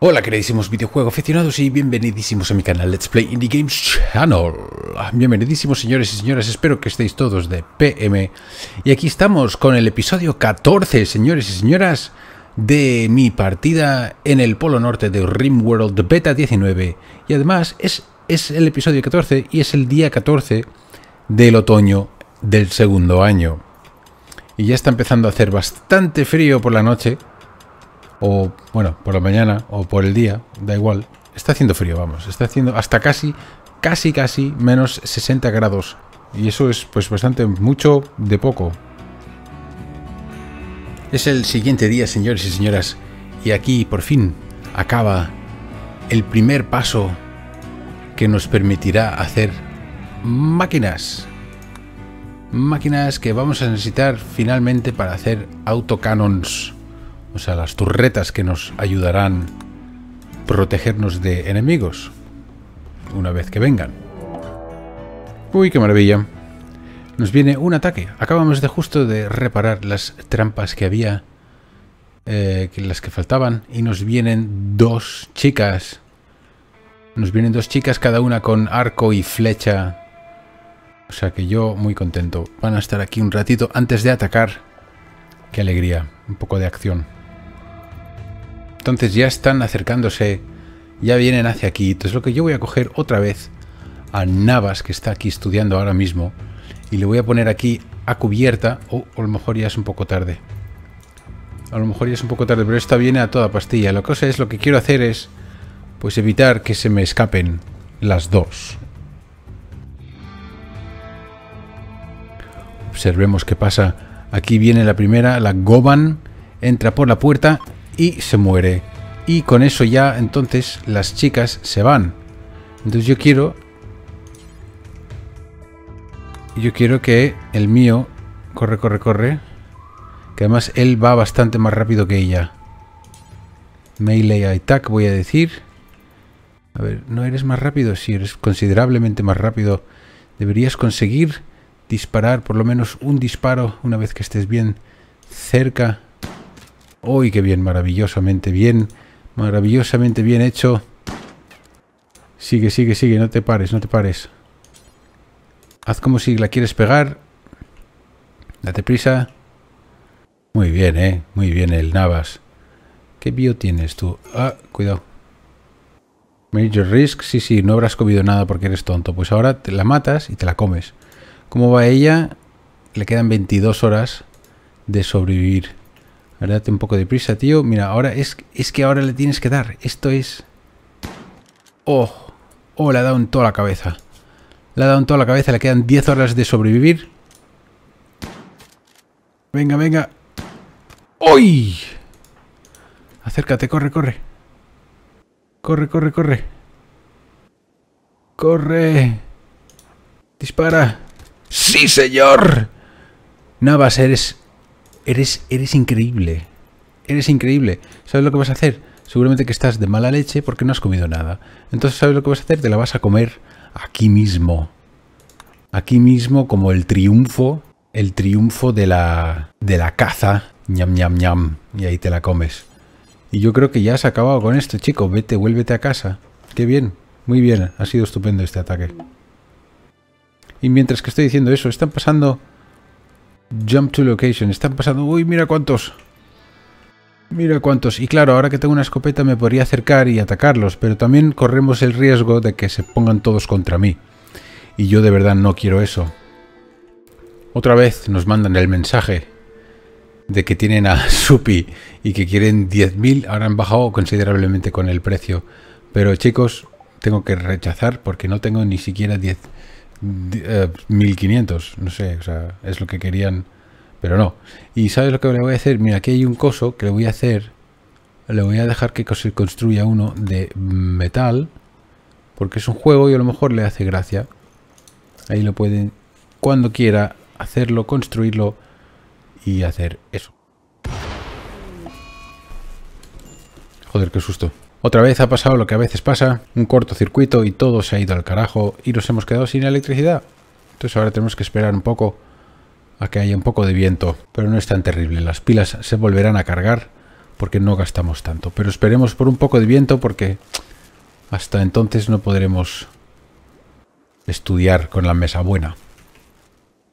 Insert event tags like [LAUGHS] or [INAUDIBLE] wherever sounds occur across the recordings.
Hola queridísimos videojuegos aficionados y bienvenidísimos a mi canal Let's Play Indie Games Channel. Bienvenidísimos señores y señoras, espero que estéis todos de PM. Y aquí estamos con el episodio 14, señores y señoras, de mi partida en el polo norte de RimWorld Beta 19. Y además es, es el episodio 14 y es el día 14 del otoño del segundo año. Y ya está empezando a hacer bastante frío por la noche o bueno, por la mañana o por el día, da igual. Está haciendo frío, vamos, está haciendo hasta casi, casi, casi menos 60 grados. Y eso es pues bastante mucho de poco. Es el siguiente día, señores y señoras, y aquí por fin acaba el primer paso que nos permitirá hacer máquinas. Máquinas que vamos a necesitar finalmente para hacer autocanons o sea, las turretas que nos ayudarán a protegernos de enemigos una vez que vengan. Uy, qué maravilla. Nos viene un ataque. Acabamos de justo de reparar las trampas que había, eh, las que faltaban, y nos vienen dos chicas. Nos vienen dos chicas, cada una con arco y flecha. O sea que yo muy contento. Van a estar aquí un ratito antes de atacar. Qué alegría, un poco de acción. Entonces ya están acercándose, ya vienen hacia aquí. Entonces lo que yo voy a coger otra vez a Navas, que está aquí estudiando ahora mismo, y le voy a poner aquí a cubierta. o a lo mejor ya es un poco tarde. A lo mejor ya es un poco tarde, pero esta viene a toda pastilla. La cosa es, lo que quiero hacer es, pues evitar que se me escapen las dos. Observemos qué pasa. Aquí viene la primera, la Goban. Entra por la puerta y se muere. Y con eso ya entonces las chicas se van. Entonces yo quiero... Yo quiero que el mío... Corre, corre, corre. Que además él va bastante más rápido que ella. Melee attack voy a decir. A ver, ¿no eres más rápido? si eres considerablemente más rápido. Deberías conseguir disparar por lo menos un disparo una vez que estés bien cerca ¡Uy, qué bien! Maravillosamente bien. Maravillosamente bien hecho. Sigue, sigue, sigue. No te pares, no te pares. Haz como si la quieres pegar. Date prisa. Muy bien, ¿eh? Muy bien el Navas. ¿Qué bio tienes tú? Ah, cuidado. Major risk. Sí, sí, no habrás comido nada porque eres tonto. Pues ahora te la matas y te la comes. ¿Cómo va ella? Le quedan 22 horas de sobrevivir date un poco de prisa, tío. Mira, ahora es, es que ahora le tienes que dar. Esto es... ¡Oh! ¡Oh! Le ha dado en toda la cabeza. Le ha dado en toda la cabeza. Le quedan 10 horas de sobrevivir. Venga, venga. ¡Uy! Acércate, corre, corre. Corre, corre, corre. Corre. Dispara. ¡Sí, señor! a seres... Eres, increíble. Eres increíble. ¿Sabes lo que vas a hacer? Seguramente que estás de mala leche porque no has comido nada. Entonces, ¿sabes lo que vas a hacer? Te la vas a comer aquí mismo. Aquí mismo como el triunfo, el triunfo de la, de la caza. Ñam, ñam, ñam. Y ahí te la comes. Y yo creo que ya has acabado con esto, chico. Vete, vuélvete a casa. Qué bien. Muy bien. Ha sido estupendo este ataque. Y mientras que estoy diciendo eso, están pasando Jump to location. Están pasando... ¡Uy, mira cuántos! Mira cuántos. Y claro, ahora que tengo una escopeta me podría acercar y atacarlos, pero también corremos el riesgo de que se pongan todos contra mí. Y yo de verdad no quiero eso. Otra vez nos mandan el mensaje de que tienen a [LAUGHS] Supi y que quieren 10.000. Ahora han bajado considerablemente con el precio. Pero chicos, tengo que rechazar porque no tengo ni siquiera 10.000. 1500, eh, no sé, es lo que querían, pero no. ¿Y sabes lo que le voy a hacer? Mira, aquí hay un coso que le voy a hacer, le voy a dejar que se construya uno de metal, porque es un juego y a lo mejor le hace gracia. Ahí lo pueden, cuando quiera, hacerlo, construirlo y hacer eso. Joder, qué susto. Otra vez ha pasado lo que a veces pasa, un cortocircuito y todo se ha ido al carajo y nos hemos quedado sin electricidad. Entonces ahora tenemos que esperar un poco a que haya un poco de viento, pero no es tan terrible. Las pilas se volverán a cargar porque no gastamos tanto. Pero esperemos por un poco de viento porque hasta entonces no podremos estudiar con la mesa buena.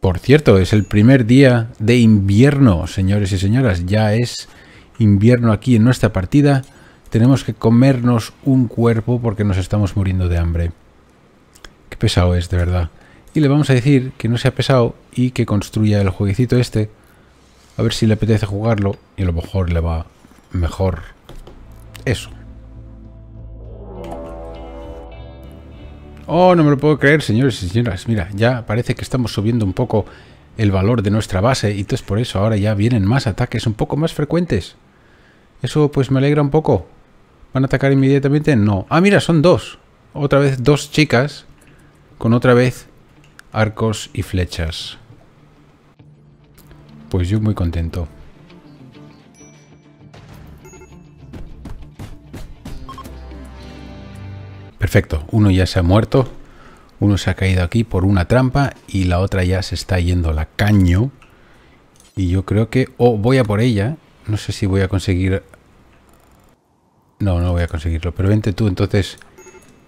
Por cierto, es el primer día de invierno, señores y señoras. Ya es invierno aquí en nuestra partida tenemos que comernos un cuerpo porque nos estamos muriendo de hambre. Qué pesado es, de verdad. Y le vamos a decir que no sea pesado y que construya el jueguecito este. A ver si le apetece jugarlo y a lo mejor le va mejor. Eso. Oh, no me lo puedo creer, señores y señoras. Mira, ya parece que estamos subiendo un poco el valor de nuestra base y entonces por eso ahora ya vienen más ataques un poco más frecuentes. Eso pues me alegra un poco. ¿Van a atacar inmediatamente? No. Ah, mira, son dos. Otra vez dos chicas con otra vez arcos y flechas. Pues yo muy contento. Perfecto, uno ya se ha muerto, uno se ha caído aquí por una trampa y la otra ya se está yendo la caño. Y yo creo que o voy a por ella, no sé si voy a conseguir no, no voy a conseguirlo. Pero vente tú entonces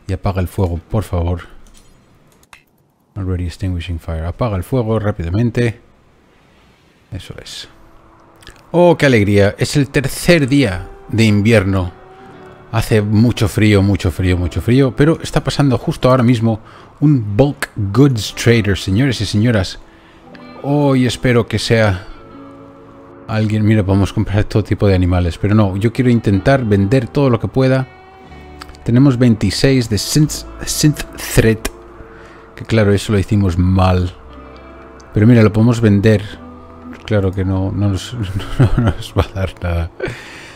y apaga el fuego, por favor. Already extinguishing fire. Apaga el fuego rápidamente. Eso es. ¡Oh, qué alegría! Es el tercer día de invierno. Hace mucho frío, mucho frío, mucho frío. Pero está pasando justo ahora mismo un bulk goods trader, señores y señoras. Hoy espero que sea alguien, mira, podemos comprar todo tipo de animales. Pero no, yo quiero intentar vender todo lo que pueda. Tenemos 26 de synth, Threat, Que claro, eso lo hicimos mal. Pero mira, lo podemos vender. Pues claro que no, no, nos, [LAUGHS] no nos va a dar nada.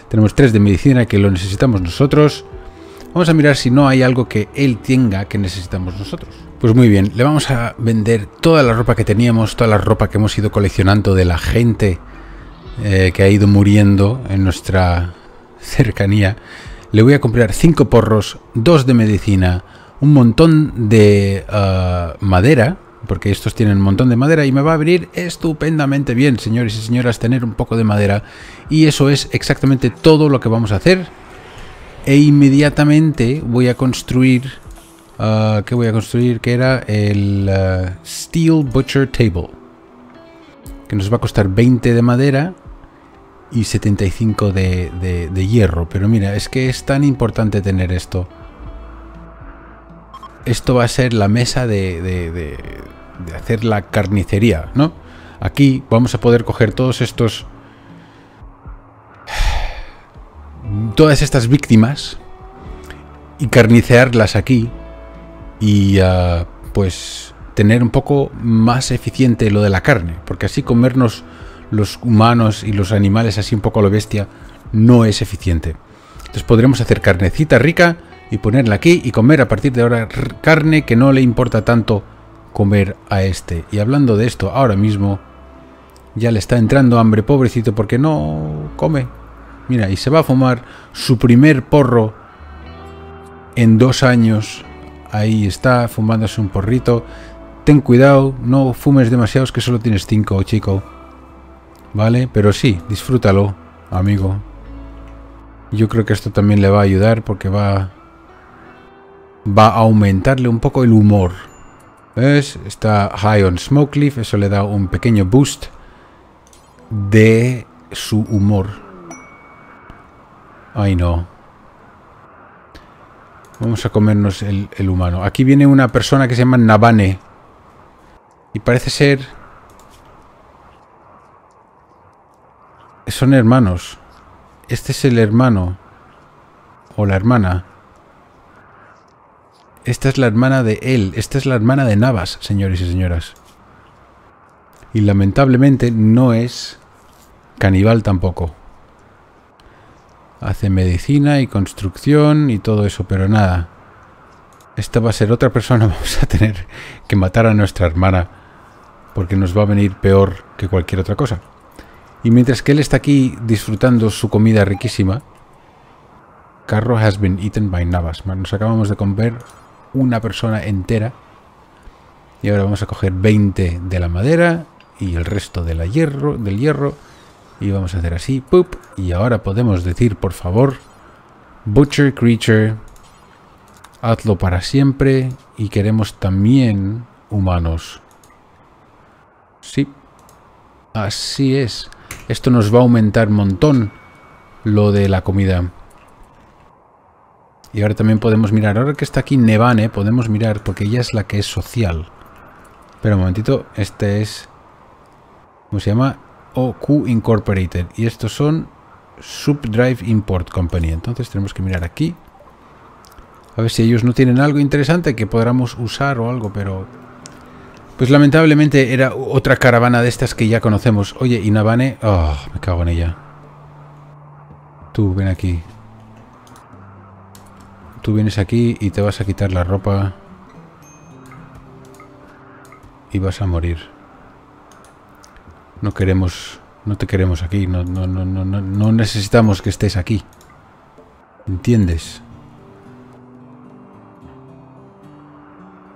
Tenemos 3 de medicina que lo necesitamos nosotros. Vamos a mirar si no hay algo que él tenga que necesitamos nosotros. Pues muy bien, le vamos a vender toda la ropa que teníamos, toda la ropa que hemos ido coleccionando de la gente eh, que ha ido muriendo en nuestra cercanía, le voy a comprar cinco porros, dos de medicina, un montón de uh, madera, porque estos tienen un montón de madera y me va a abrir estupendamente bien, señores y señoras, tener un poco de madera. Y eso es exactamente todo lo que vamos a hacer. E inmediatamente voy a construir... Uh, ¿Qué voy a construir? Que era el uh, Steel Butcher Table. Que nos va a costar 20 de madera y 75 de, de, de hierro. Pero mira, es que es tan importante tener esto. Esto va a ser la mesa de, de, de hacer la carnicería, ¿no? Aquí vamos a poder coger todos estos... [SIGHS] Todas estas víctimas y carnicearlas aquí y ah, pues tener un poco más eficiente lo de la carne, porque así comernos los humanos y los animales así un poco a lo bestia, no es eficiente. Entonces podremos hacer carnecita rica y ponerla aquí y comer a partir de ahora carne que no le importa tanto comer a este. Y hablando de esto, ahora mismo ya le está entrando hambre, pobrecito, porque no come. Mira, y se va a fumar su primer porro en dos años. Ahí está, fumándose un porrito. Ten cuidado, no fumes demasiados que solo tienes cinco, chico. ¿vale? Pero sí, disfrútalo, amigo. Yo creo que esto también le va a ayudar porque va, va a aumentarle un poco el humor. ¿Ves? Está high on smoke leaf, eso le da un pequeño boost de su humor. Ay no. Vamos a comernos el, el humano. Aquí viene una persona que se llama Nabane. Y parece ser son hermanos. Este es el hermano. O la hermana. Esta es la hermana de él. Esta es la hermana de Navas, señores y señoras. Y lamentablemente no es caníbal tampoco. Hace medicina y construcción y todo eso, pero nada. Esta va a ser otra persona. [LAUGHS] Vamos a tener que matar a nuestra hermana. Porque nos va a venir peor que cualquier otra cosa. Y mientras que él está aquí disfrutando su comida riquísima, Carro has been eaten by Navas. Nos acabamos de comer una persona entera. Y ahora vamos a coger 20 de la madera y el resto de la hierro, del hierro. Y vamos a hacer así, pup. Y ahora podemos decir, por favor, Butcher Creature, hazlo para siempre. Y queremos también humanos. Sí, así es. Esto nos va a aumentar un montón lo de la comida. Y ahora también podemos mirar, ahora que está aquí Nevane, podemos mirar, porque ella es la que es social. Pero un momentito, este es... ¿Cómo se llama? OQ Incorporated. Y estos son Subdrive Import Company. Entonces tenemos que mirar aquí. A ver si ellos no tienen algo interesante que podamos usar o algo, pero... Pues lamentablemente era otra caravana de estas que ya conocemos. Oye, y Navane... Oh, me cago en ella. Tú, ven aquí. Tú vienes aquí y te vas a quitar la ropa. Y vas a morir. No queremos... No te queremos aquí. No, no necesitamos que estés aquí. ¿Entiendes?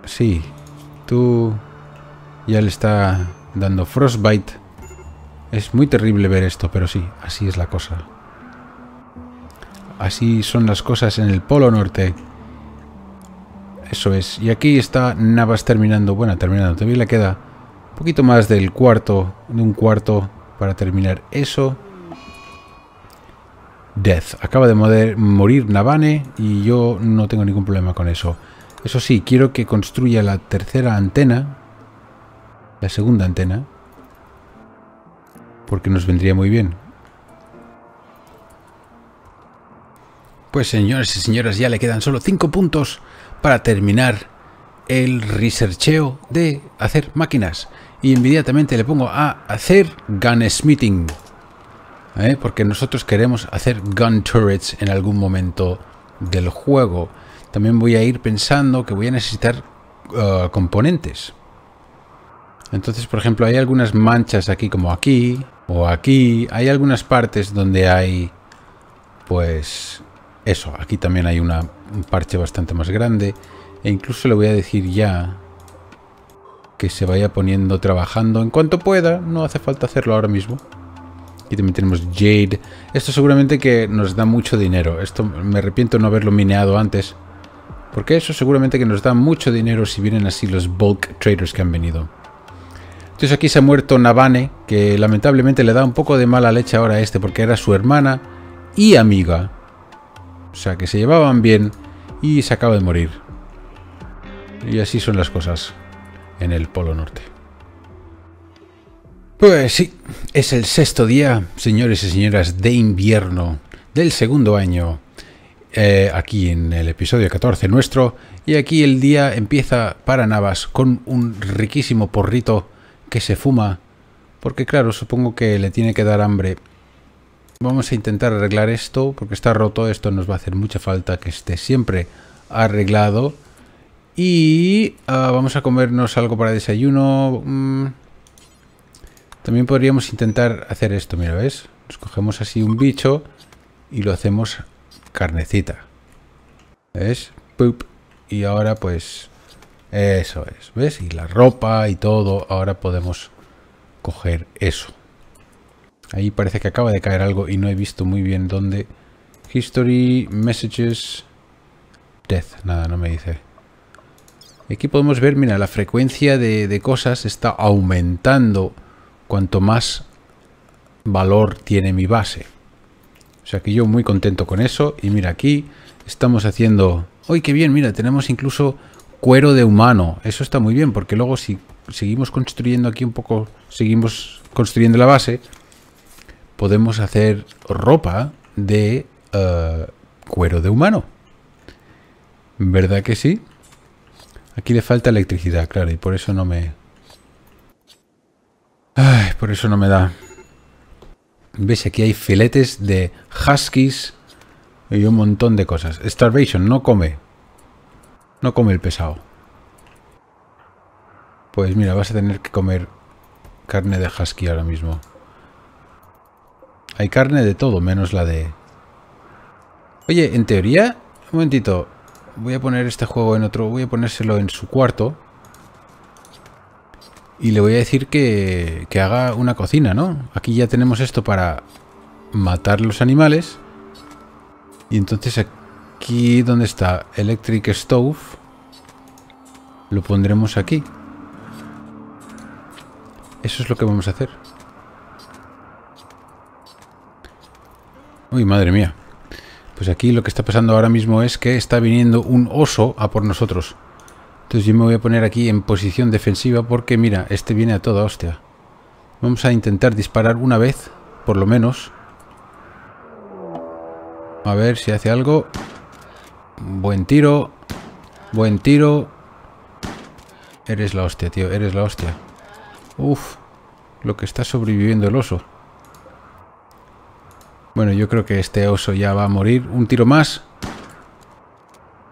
Sí. Tú... Ya le está dando frostbite. Es muy terrible ver esto, pero sí, así es la cosa. Así son las cosas en el Polo Norte. Eso es. Y aquí está Navas terminando. Bueno, terminando. También le queda un poquito más del cuarto, de un cuarto para terminar eso. Death. Acaba de morir Navane y yo no tengo ningún problema con eso. Eso sí, quiero que construya la tercera antena la segunda antena. Porque nos vendría muy bien. Pues señores y señoras, ya le quedan solo 5 puntos para terminar el researcheo de hacer máquinas. Y inmediatamente le pongo a hacer gunsmithing. ¿eh? Porque nosotros queremos hacer gun turrets en algún momento del juego. También voy a ir pensando que voy a necesitar uh, componentes. Entonces, por ejemplo, hay algunas manchas aquí como aquí o aquí. Hay algunas partes donde hay, pues, eso. Aquí también hay una, parche bastante más grande. E incluso le voy a decir ya que se vaya poniendo trabajando en cuanto pueda. No hace falta hacerlo ahora mismo. Y también tenemos Jade. Esto seguramente que nos da mucho dinero. Esto me arrepiento no haberlo mineado antes. Porque eso seguramente que nos da mucho dinero si vienen así los bulk traders que han venido. Entonces aquí se ha muerto Navane, que lamentablemente le da un poco de mala leche ahora a este, porque era su hermana y amiga. O sea, que se llevaban bien y se acaba de morir. Y así son las cosas en el Polo Norte. Pues sí, es el sexto día, señores y señoras, de invierno del segundo año. Eh, aquí en el episodio 14 nuestro. Y aquí el día empieza para Navas con un riquísimo porrito que se fuma. Porque claro, supongo que le tiene que dar hambre. Vamos a intentar arreglar esto, porque está roto. Esto nos va a hacer mucha falta que esté siempre arreglado. Y ah, vamos a comernos algo para desayuno. Mm. También podríamos intentar hacer esto, mira, ¿ves? Nos cogemos así un bicho y lo hacemos carnecita. ¿Ves? Y ahora pues eso es, ¿ves? Y la ropa y todo, ahora podemos coger eso. Ahí parece que acaba de caer algo y no he visto muy bien dónde. History, Messages, Death, nada, no me dice. Aquí podemos ver, mira, la frecuencia de, de cosas está aumentando cuanto más valor tiene mi base. O sea que yo muy contento con eso. Y mira aquí, estamos haciendo... ¡Uy, qué bien! Mira, tenemos incluso cuero de humano. Eso está muy bien, porque luego si seguimos construyendo aquí un poco, seguimos construyendo la base, podemos hacer ropa de eh, cuero de humano. ¿Verdad que sí? Aquí le falta electricidad, claro, y por eso no me... Ay, por eso no me da. ¿Ves? Aquí hay filetes de huskies y un montón de cosas. Starvation no come, no come el pesado. Pues mira, vas a tener que comer carne de husky ahora mismo. Hay carne de todo, menos la de... Oye, en teoría... Un momentito. Voy a poner este juego en otro... Voy a ponérselo en su cuarto. Y le voy a decir que, que haga una cocina, ¿no? Aquí ya tenemos esto para matar los animales. Y entonces aquí, ¿dónde está? Electric Stove. Lo pondremos aquí. Eso es lo que vamos a hacer. Uy, madre mía. Pues aquí lo que está pasando ahora mismo es que está viniendo un oso a por nosotros. Entonces yo me voy a poner aquí en posición defensiva porque, mira, este viene a toda hostia. Vamos a intentar disparar una vez, por lo menos. A ver si hace algo. Buen tiro. Buen tiro. Eres la hostia, tío. Eres la hostia. Uf. Lo que está sobreviviendo el oso. Bueno, yo creo que este oso ya va a morir. Un tiro más.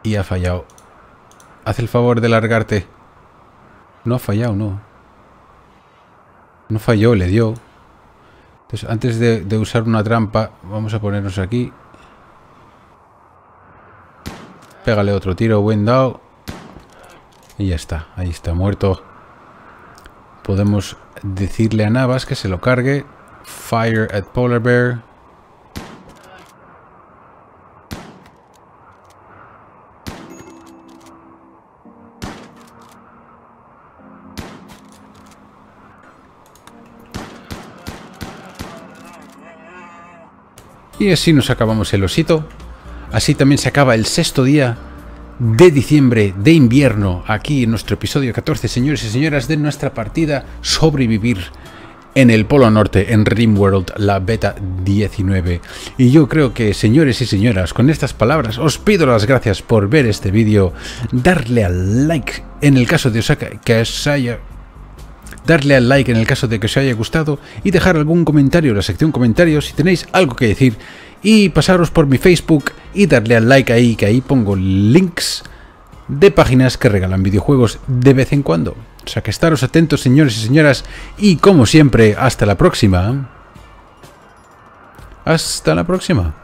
Y ha fallado. Haz el favor de largarte. No ha fallado, no. No falló, le dio. Entonces, antes de, de usar una trampa, vamos a ponernos aquí. Pégale otro tiro, buen Y ya está, ahí está muerto. Podemos decirle a Navas que se lo cargue. Fire at Polar Bear. Y así nos acabamos el osito. Así también se acaba el sexto día de diciembre de invierno, aquí en nuestro episodio 14, señores y señoras, de nuestra partida Sobrevivir en el Polo Norte, en Rimworld, la beta 19. Y yo creo que, señores y señoras, con estas palabras os pido las gracias por ver este vídeo, darle al like en el caso de que haya darle al like en el caso de que os haya gustado y dejar algún comentario en la sección comentarios si tenéis algo que decir y pasaros por mi Facebook y darle al like ahí, que ahí pongo links de páginas que regalan videojuegos de vez en cuando. O sea que estaros atentos señores y señoras y como siempre, hasta la próxima. Hasta la próxima.